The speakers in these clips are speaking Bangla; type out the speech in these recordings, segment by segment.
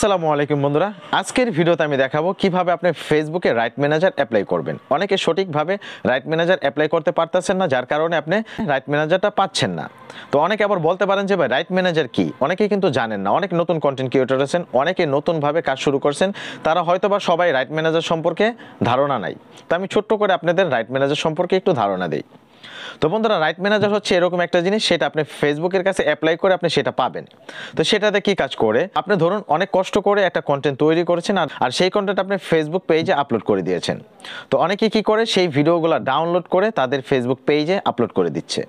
আসসালামু আলাইকুম বন্ধুরা আজকের ভিডিওতে আমি দেখাবো কিভাবে আপনি ফেসবুকে রাইট ম্যানেজার অ্যাপ্লাই করবেন অনেকে সঠিকভাবে রাইট ম্যানেজার অ্যাপ্লাই করতে পারতেছেন না যার কারণে আপনি রাইট ম্যানেজারটা পাচ্ছেন না তো অনেকে আবার বলতে পারেন যে ভাই রাইট ম্যানেজার কি অনেকেই কিন্তু জানেন না অনেক নতুন কন্টেন্ট ক্রিয়েটার আছেন অনেকে নতুনভাবে কাজ শুরু করছেন তারা হয়তো বা সবাই রাইট ম্যানেজার সম্পর্কে ধারণা নাই তো আমি ছোট্ট করে আপনাদের রাইট ম্যানেজার সম্পর্কে একটু ধারণা দিই তো বন্ধুরা রাইট ম্যানেজার হচ্ছে এরকম একটা জিনিস সেটা আপনি ফেসবুকের কাছে অ্যাপ্লাই করে আপনি সেটা পাবেন তো সেটাতে কি কাজ করে আপনি ধরুন অনেক কষ্ট করে একটা কন্টেন্ট তৈরি করেছেন আর সেই কন্টেন্ট আপনি ফেসবুক পেজে আপলোড করে দিয়েছেন তো অনেকে কি করে সেই ভিডিওগুলো ডাউনলোড করে তাদের ফেসবুক পেজে আপলোড করে দিচ্ছে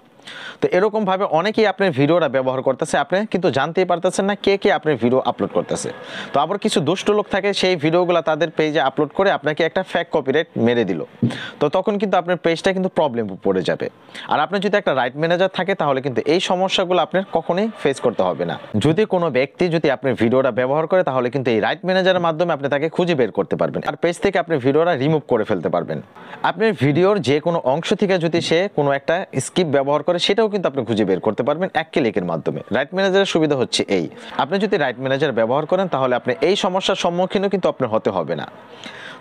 তো এরকমভাবে অনেকেই আপনার ভিডিওটা ব্যবহার করতেছে আপনি কিন্তু জানতেই পারতেছেন না কে কে আপনার ভিডিও আপলোড করতেছে তো আবার কিছু দুষ্ট লোক থাকে সেই ভিডিওগুলো তাদের পেজে আপলোড করে আপনাকে একটা ফ্যাক কপিরাইট মেরে দিল তো তখন কিন্তু আপনার পেজটা কিন্তু প্রবলেম পড়ে যাবে আর আপনার যদি একটা রাইট ম্যানেজার থাকে তাহলে কিন্তু এই সমস্যাগুলো আপনার কখনোই ফেস করতে হবে না যদি কোনো ব্যক্তি যদি আপনার ভিডিওটা ব্যবহার করে তাহলে কিন্তু এই রাইট ম্যানেজারের মাধ্যমে আপনি তাকে খুঁজে বের করতে পারবেন আর পেজ থেকে আপনি ভিডিওটা রিমুভ করে ফেলতে পারবেন আপনার ভিডিওর যে কোনো অংশ থেকে যদি সে কোনো একটা স্কিপ ব্যবহার করে করে সেটাও কিন্তু আপনি খুঁজে বের করতে পারবেন এক ক্লিকের মাধ্যমে রাইট ম্যানেজারের সুবিধা হচ্ছে এই আপনি যদি রাইট ম্যানেজার ব্যবহার করেন তাহলে আপনি এই সমস্যার সম্মুখীনও কিন্তু আপনার হতে হবে না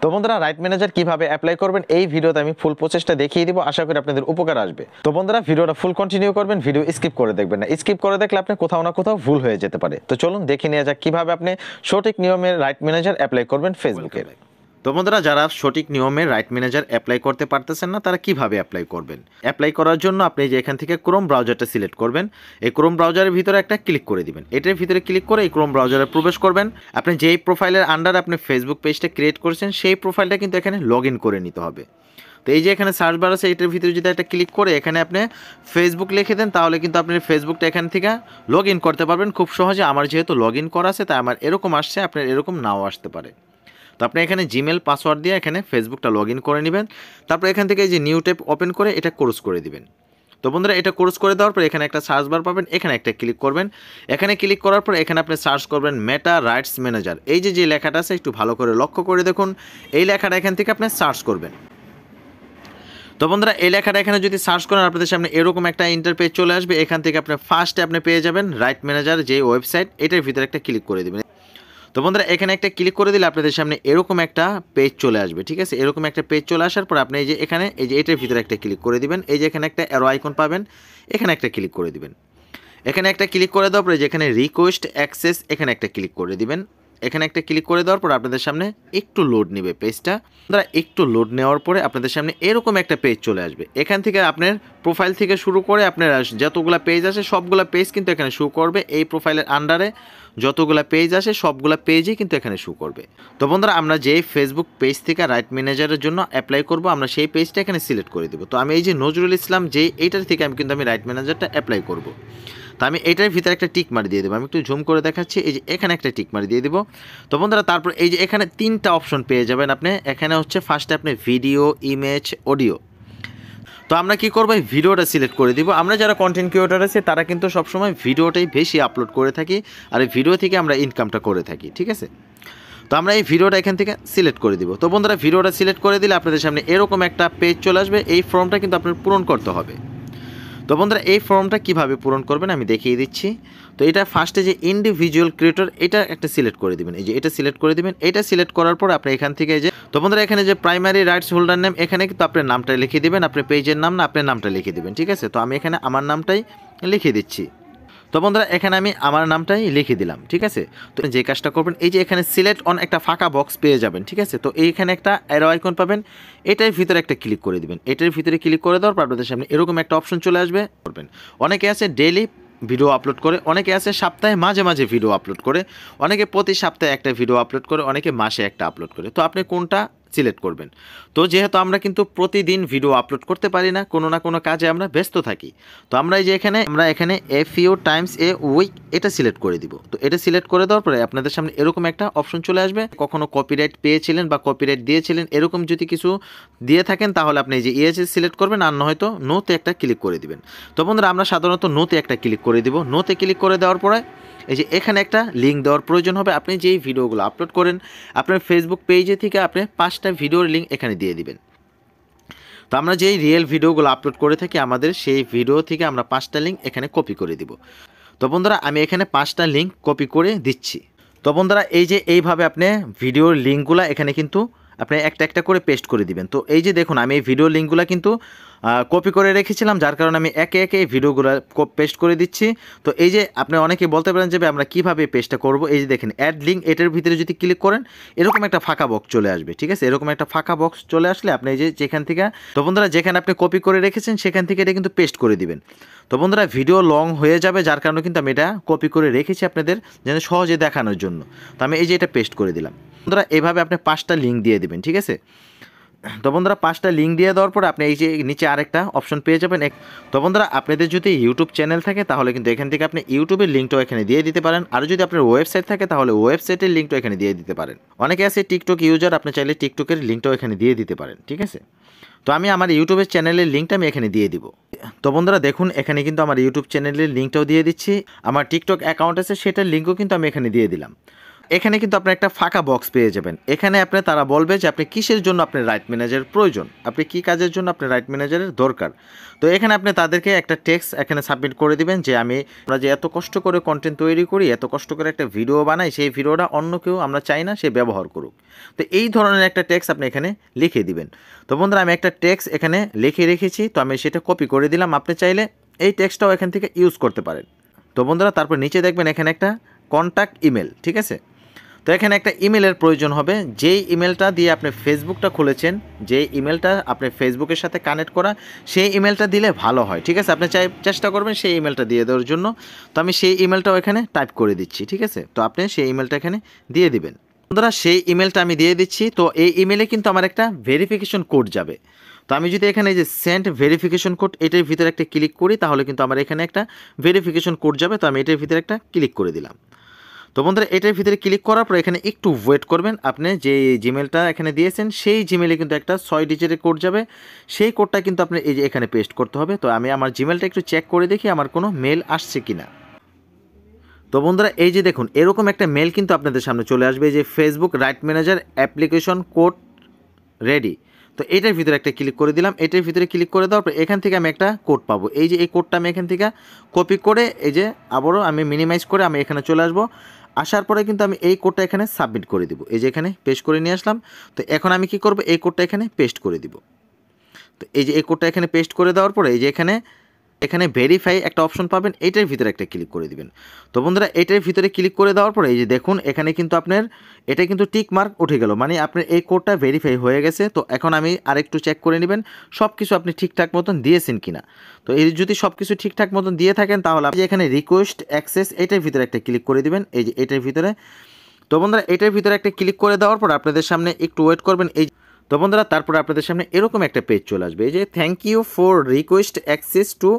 তো বন্ধুরা রাইট ম্যানেজার কিভাবে অ্যাপ্লাই করবেন এই ভিডিওতে আমি ফুল প্রচেষ্টা দেখিয়ে দিব আশা করি আপনাদের উপকার আসবে তো বন্ধুরা ভিডিওটা ফুল কন্টিনিউ করবেন ভিডিও স্কিপ করে দেখবেন না স্কিপ করে দেখলে আপনি কোথাও না কোথাও ভুল হয়ে যেতে পারে তো চলুন দেখে নেওয়া যাক কিভাবে আপনি সঠিক নিয়মে রাইট ম্যানেজার অ্যাপ্লাই করবেন ফেসবুকে তো বন্ধুরা যারা সঠিক নিয়মে রাইট ম্যানেজার অ্যাপ্লাই করতে পারতেছেন না তারা কিভাবে অ্যাপ্লাই করবেন অ্যাপ্লাই করার জন্য আপনি যে এখান থেকে ক্রোম ব্রাউজারটা সিলেক্ট করবেন এই ক্রোম ব্রাউজারের ভিতরে একটা ক্লিক করে দিবেন এটার ভিতরে ক্লিক করে এই ক্রোম ব্রাউজারে প্রবেশ করবেন আপনি যেই প্রোফাইলের আন্ডার আপনি ফেসবুক পেজটা ক্রিয়েট করেছেন সেই প্রোফাইলটা কিন্তু এখানে লগ করে নিতে হবে তো এই যে এখানে সার্চ বার আছে এটার ভিতরে যদি একটা ক্লিক করে এখানে আপনি ফেসবুক লিখে দেন তাহলে কিন্তু আপনি ফেসবুকটা এখান থেকে লগ করতে পারবেন খুব সহজে আমার যেহেতু লগ করা আছে তাই আমার এরকম আসছে আপনার এরকম নাও আসতে পারে তো আপনি এখানে জিমেল পাসওয়ার্ড দিয়ে এখানে ফেসবুকটা লগ করে নেবেন তারপর এখান থেকে এই যে নিউ ট্যাব ওপেন করে এটা ক্রোজ করে দিবেন তো বন্ধুরা এটা কোর্স করে দেওয়ার পর এখানে একটা সার্চ বার পাবেন এখানে একটা ক্লিক করবেন এখানে ক্লিক করার পর এখানে আপনি সার্চ করবেন মেটা রাইটস ম্যানেজার এই যে যে লেখাটা আছে একটু ভালো করে লক্ষ্য করে দেখুন এই লেখাটা এখান থেকে আপনি সার্চ করবেন তো বন্ধুরা এই লেখাটা এখানে যদি সার্চ করেন আপনাদের সামনে এরকম একটা ইন্টারপেজ চলে আসবে এখান থেকে আপনি ফার্স্টে আপনি পেয়ে যাবেন রাইট ম্যানেজার যে ওয়েবসাইট এটার ভিতরে একটা ক্লিক করে দেবেন তো বন্ধুরা এখানে একটা ক্লিক করে দিলে আপনাদের সামনে এরকম একটা পেজ চলে আসবে ঠিক আছে এরকম একটা পেজ চলে আসার পর আপনি এই যে এখানে এই যে এটার ভিতরে একটা ক্লিক করে দিবেন এই যে এখানে একটা অ্যারো আইকন পাবেন এখানে একটা ক্লিক করে দিবেন এখানে একটা ক্লিক করে দেওয়ার পরে যেখানে রিকোয়েস্ট অ্যাক্সেস এখানে একটা ক্লিক করে দিবেন এখানে একটা ক্লিক করে দেওয়ার পর আপনাদের সামনে একটু লোড নেবে পেজটা তারা একটু লোড নেওয়ার পরে আপনাদের সামনে এরকম একটা পেজ চলে আসবে এখান থেকে আপনার প্রোফাইল থেকে শুরু করে আপনার যতগুলো পেজ আসে সবগুলো পেজ কিন্তু এখানে শুরু করবে এই প্রোফাইলের আন্ডারে যতগুলো পেজ আসে সবগুলো পেজই কিন্তু এখানে শু করবে তো বন্ধুরা আমরা যেই ফেসবুক পেজ থেকে রাইট ম্যানেজারের জন্য অ্যাপ্লাই করব আমরা সেই পেজটা এখানে সিলেক্ট করে দেবো তো আমি এই যে নজরুল ইসলাম যে এইটার থেকে আমি কিন্তু আমি রাইট ম্যানেজারটা অ্যাপ্লাই করব তো আমি এটার ভিতরে একটা টিক মারি দিয়ে দেবো আমি একটু ঝুম করে দেখাচ্ছি এই যে এখানে একটা টিক মারি দিয়ে দেবো তো বন্ধুরা তারপর এই যে এখানে তিনটা অপশন পেয়ে যাবেন আপনি এখানে হচ্ছে ফার্স্টে আপনি ভিডিও ইমেজ অডিও তো আমরা কি করবো ভিডিওটা সিলেক্ট করে দিব আমরা যারা কন্টেন্ট ক্রিয়েটার আছে তারা কিন্তু সবসময় ভিডিওটাই বেশি আপলোড করে থাকি আর এই ভিডিও থেকে আমরা ইনকামটা করে থাকি ঠিক আছে তো আমরা এই ভিডিওটা এখান থেকে সিলেক্ট করে দিব তো বন্ধুরা ভিডিওটা সিলেক্ট করে দিলে আপনাদের সামনে এরকম একটা পেজ চলে আসবে এই ফর্মটা কিন্তু আপনার পূরণ করতে হবে তো বন্ধুরা এই ফর্মটা কিভাবে পূরণ করবেন আমি দেখিয়ে দিচ্ছি তো এটা ফার্স্টে যে ইন্ডিভিজুয়াল ক্রিয়েটর এটা একটা সিলেক্ট করে দেবেন এই যে এটা সিলেক্ট করে দেবেন এটা সিলেক্ট করার পর আপনি এখান থেকে যে তো বন্ধুরা এখানে যে প্রাইমারি রাইটস হোল্ডার নেম এখানে কিন্তু আপনার নামটা লিখে দেবেন আপনার পেজের নাম না আপনার নামটা লিখে দেবেন ঠিক আছে তো আমি এখানে আমার নামটাই লিখে দিচ্ছি তো বন্ধুরা এখানে আমি আমার নামটাই লিখে দিলাম ঠিক আছে তো যে কাজটা করবেন এই যে এখানে সিলেক্ট অন একটা ফাঁকা বক্স পেয়ে যাবেন ঠিক আছে তো এইখানে একটা অ্যারো আইকন পাবেন এটার ভিতরে একটা ক্লিক করে দিবেন এটার ভিতরে ক্লিক করে দেওয়ার পর আপনাদের সামনে এরকম একটা অপশন চলে আসবে করবেন অনেকে আছে ডেলি ভিডিও আপলোড করে অনেকে আছে সপ্তাহে মাঝে মাঝে ভিডিও আপলোড করে অনেকে প্রতি সপ্তাহে একটা ভিডিও আপলোড করে অনেকে মাসে একটা আপলোড করে তো আপনি কোনটা সিলেক্ট করবেন তো যেহেতু আমরা কিন্তু প্রতিদিন ভিডিও আপলোড করতে পারি না কোনো না কোনো কাজে আমরা ব্যস্ত থাকি তো আমরা এই যে এখানে আমরা এখানে এফ টাইমস এ উইক এটা সিলেক্ট করে দিব তো এটা সিলেক্ট করে দেওয়ার পরে আপনাদের সামনে এরকম একটা অপশন চলে আসবে কখনো কপিরাইট পেয়েছিলেন বা কপিরাইট দিয়েছিলেন এরকম যদি কিছু দিয়ে থাকেন তাহলে আপনি এই যে ইএসএস e সিলেক্ট করবেন আর নয়তো নোতে একটা ক্লিক করে দিবেন তো বন্ধুরা আমরা সাধারণত নোতে একটা ক্লিক করে দিব নোতে ক্লিক করে দেওয়ার পরে এই যে এখানে একটা লিঙ্ক দেওয়ার প্রয়োজন হবে আপনি যেই ভিডিওগুলো আপলোড করেন আপনার ফেসবুক পেজে থেকে আপনি পাঁচটা ভিডিওর লিঙ্ক এখানে দিয়ে দিবেন তো আমরা যেই রিয়েল ভিডিওগুলো আপলোড করে থাকি আমাদের সেই ভিডিও থেকে আমরা পাঁচটা লিঙ্ক এখানে কপি করে দিব তো বন্ধুরা আমি এখানে পাঁচটা লিঙ্ক কপি করে দিচ্ছি তো বন্ধুরা এই যে এইভাবে আপনি ভিডিওর লিঙ্কগুলো এখানে কিন্তু আপনি একটা একটা করে পেস্ট করে দিবেন তো এই যে দেখুন আমি এই ভিডিও লিঙ্কগুলো কিন্তু কপি করে রেখেছিলাম যার কারণে আমি একে একে এই ভিডিওগুলো পেস্ট করে দিচ্ছি তো এই যে আপনি অনেকে বলতে পারেন যে আমরা কীভাবে পেস্টটা করব এই যে দেখেন অ্যাড লিঙ্ক এটার ভিতরে যদি ক্লিক করেন এরকম একটা ফাঁকা বক্স চলে আসবে ঠিক আছে এরকম একটা ফাঁকা বক্স চলে আসলে আপনি এই যে যেখান থেকে তো বন্ধুরা যেখানে আপনি কপি করে রেখেছেন সেখান থেকে এটা কিন্তু পেস্ট করে দিবেন তো বন্ধুরা ভিডিও লং হয়ে যাবে যার কারণে কিন্তু আমি এটা কপি করে রেখেছি আপনাদের যেন সহজে দেখানোর জন্য তো আমি এই যে এটা পেস্ট করে দিলাম বন্ধুরা এভাবে আপনি পাঁচটা লিঙ্ক দিয়ে দেবেন ঠিক আছে তো বন্ধুরা পাঁচটা লিঙ্ক দিয়ে দেওয়ার পর আপনি এই যে নিচে আরেকটা অপশন পেয়ে যাবেন এক তো বন্ধুরা আপনাদের যদি ইউটিউব চ্যানেল থাকে তাহলে কিন্তু এখান থেকে আপনি ইউটিউবের লিঙ্কটাও এখানে দিয়ে দিতে পারেন আর যদি আপনার ওয়েবসাইট থাকে তাহলে ওয়েবসাইটের লিঙ্কটাও এখানে দিয়ে দিতে পারেন অনেকে আছে টিকটক ইউজার আপনি চাইলে টিকটকের লিঙ্কটাও এখানে দিয়ে দিতে পারেন ঠিক আছে তো আমি আমার ইউটিউবের চ্যানেলের লিঙ্কটা আমি এখানে দিয়ে দিব তো বন্ধুরা দেখুন এখানে কিন্তু আমার ইউটিউব চ্যানেলের লিঙ্কটাও দিয়ে দিচ্ছি আমার টিকটক অ্যাকাউন্ট আছে সেটার লিঙ্কও কিন্তু আমি এখানে দিয়ে দিলাম এখানে কিন্তু আপনার একটা ফাঁকা বক্স পেয়ে যাবেন এখানে আপনি তারা বলবে যে আপনি কিসের জন্য আপনার রাইট ম্যানেজার প্রয়োজন আপনি কি কাজের জন্য আপনার রাইট ম্যানেজারের দরকার তো এখানে আপনি তাদেরকে একটা টেক্স এখানে সাবমিট করে দিবেন যে আমি আমরা যে এত কষ্ট করে কন্টেন্ট তৈরি করি এত কষ্ট করে একটা ভিডিও বানাই সেই ভিডিওটা অন্য কেউ আমরা চাই না সে ব্যবহার করুক তো এই ধরনের একটা টেক্স আপনি এখানে লিখে দিবেন তো বন্ধুরা আমি একটা টেক্স এখানে লিখে রেখেছি তো আমি সেটা কপি করে দিলাম আপনি চাইলে এই টেক্সটাও এখান থেকে ইউজ করতে পারেন তো বন্ধুরা তারপর নিচে দেখবেন এখানে একটা কন্ট্যাক্ট ইমেল ঠিক আছে তো এখানে একটা ইমেলের প্রয়োজন হবে যেই ইমেলটা দিয়ে আপনি ফেসবুকটা খুলেছেন যে ইমেলটা আপনি ফেসবুকের সাথে কানেক্ট করা সেই ইমেলটা দিলে ভালো হয় ঠিক আছে আপনি চাই চেষ্টা করবেন সেই ইমেলটা দিয়ে দেওয়ার জন্য তো আমি সেই ইমেলটাও এখানে টাইপ করে দিচ্ছি ঠিক আছে তো আপনি সেই ইমেলটা এখানে দিয়ে দিবেন বন্ধুরা সেই ইমেলটা আমি দিয়ে দিচ্ছি তো এই ইমেলে কিন্তু আমার একটা ভেরিফিকেশন কোড যাবে তো আমি যদি এখানে যে সেন্ট ভেরিফিকেশন কোড এটার ভিতরে একটা ক্লিক করি তাহলে কিন্তু আমার এখানে একটা ভেরিফিকেশন কোড যাবে তো আমি এটার ভিতরে একটা ক্লিক করে দিলাম তো বন্ধুরা এটার ভিতরে ক্লিক করার পর এখানে একটু ওয়েট করবেন আপনি যে জিমেলটা এখানে দিয়েছেন সেই জিমেলে কিন্তু একটা ছয় ডিজিটের কোড যাবে সেই কোডটা কিন্তু আপনি এই যে এখানে পেস্ট করতে হবে তো আমি আমার জিমেলটা একটু চেক করে দেখি আমার কোনো মেল আসছে কি না তো বন্ধুরা এই যে দেখুন এরকম একটা মেল কিন্তু আপনাদের সামনে চলে আসবে যে Facebook right manager application code ready তো এটার ভিতরে একটা ক্লিক করে দিলাম এটার ভিতরে ক্লিক করে দেওয়ার পর এখান থেকে আমি একটা কোড পাবো এই যে এই কোডটা আমি এখান থেকে কপি করে এই যে আবারও আমি মিনিমাইজ করে আমি এখানে চলে আসবো আসার পরে কিন্তু আমি এই কোডটা এখানে সাবমিট করে দিব এই যে এখানে পেস্ট করে নিয়ে আসলাম তো এখন আমি কি করব এই কোডটা এখানে পেস্ট করে দিব তো এই যে এই কোডটা এখানে পেস্ট করে দেওয়ার পরে এই যে এখানে এখানে ভেরিফাই একটা অপশন পাবেন এটার ভিতরে একটা ক্লিক করে দিবেন তো বন্ধুরা এটার ভিতরে ক্লিক করে দেওয়ার পরে এই যে দেখুন এখানে কিন্তু আপনার এটা কিন্তু টিক মার্ক উঠে গেল মানে আপনার এই কোডটা ভেরিফাই হয়ে গেছে তো এখন আমি আরেকটু চেক করে নেবেন সব কিছু আপনি ঠিকঠাক মতন দিয়েছেন কিনা তো এই যদি সব কিছু ঠিকঠাক মতন দিয়ে থাকেন তাহলে আপনি এখানে রিকোয়েস্ট অ্যাক্সেস এটার ভিতরে একটা ক্লিক করে দিবেন এই যে এটার ভিতরে তো বন্ধুরা এটার ভিতরে একটা ক্লিক করে দেওয়ার পর আপনাদের সামনে একটু ওয়েট করবেন এই তো বন্ধুরা তারপর আপনাদের সামনে এরকম একটা পেজ চলে আসবে এই যে thank you for request access to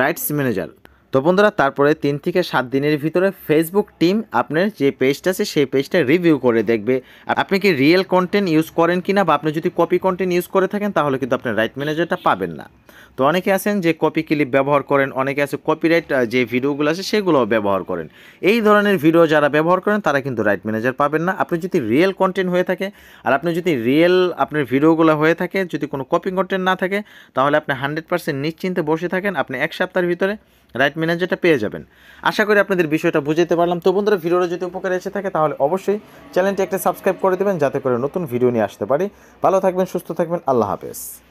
rights manager তো বন্ধুরা তারপরে তিন থেকে সাত দিনের ভিতরে ফেসবুক টিম আপনার যে পেজটা আছে সেই পেজটা রিভিউ করে দেখবে আপনি কি রিয়েল কন্টেন্ট ইউজ করেন কিনা বা আপনি যদি কপি কন্টেন্ট ইউজ করে থাকেন তাহলে কিন্তু আপনি রাইট ম্যানেজারটা পাবেন না তো অনেকে আছেন যে কপি ক্লিপ ব্যবহার করেন অনেকে আছে কপিরাইট যে ভিডিওগুলো আছে সেগুলোও ব্যবহার করেন এই ধরনের ভিডিও যারা ব্যবহার করেন তারা কিন্তু রাইট ম্যানেজার পাবেন না আপনি যদি রিয়েল কন্টেন্ট হয়ে থাকে আর আপনি যদি রিয়েল আপনার ভিডিওগুলো হয়ে থাকে যদি কোনো কপি কন্টেন্ট না থাকে তাহলে আপনি হান্ড্রেড পার্সেন্ট নিশ্চিন্তে বসে থাকেন আপনি এক সপ্তাহের ভিতরে রাইট ম্যানেজারটা পেয়ে যাবেন আশা করি আপনাদের বিষয়টা বুঝতে পারলাম তো বন্ধুরা ভিডিওর যদি উপকার এসে থাকে তাহলে অবশ্যই চ্যানেলটি একটা সাবস্ক্রাইব করে দেবেন যাতে করে নতুন ভিডিও নিয়ে আসতে পারি ভালো থাকবেন সুস্থ থাকবেন আল্লাহ হাফেজ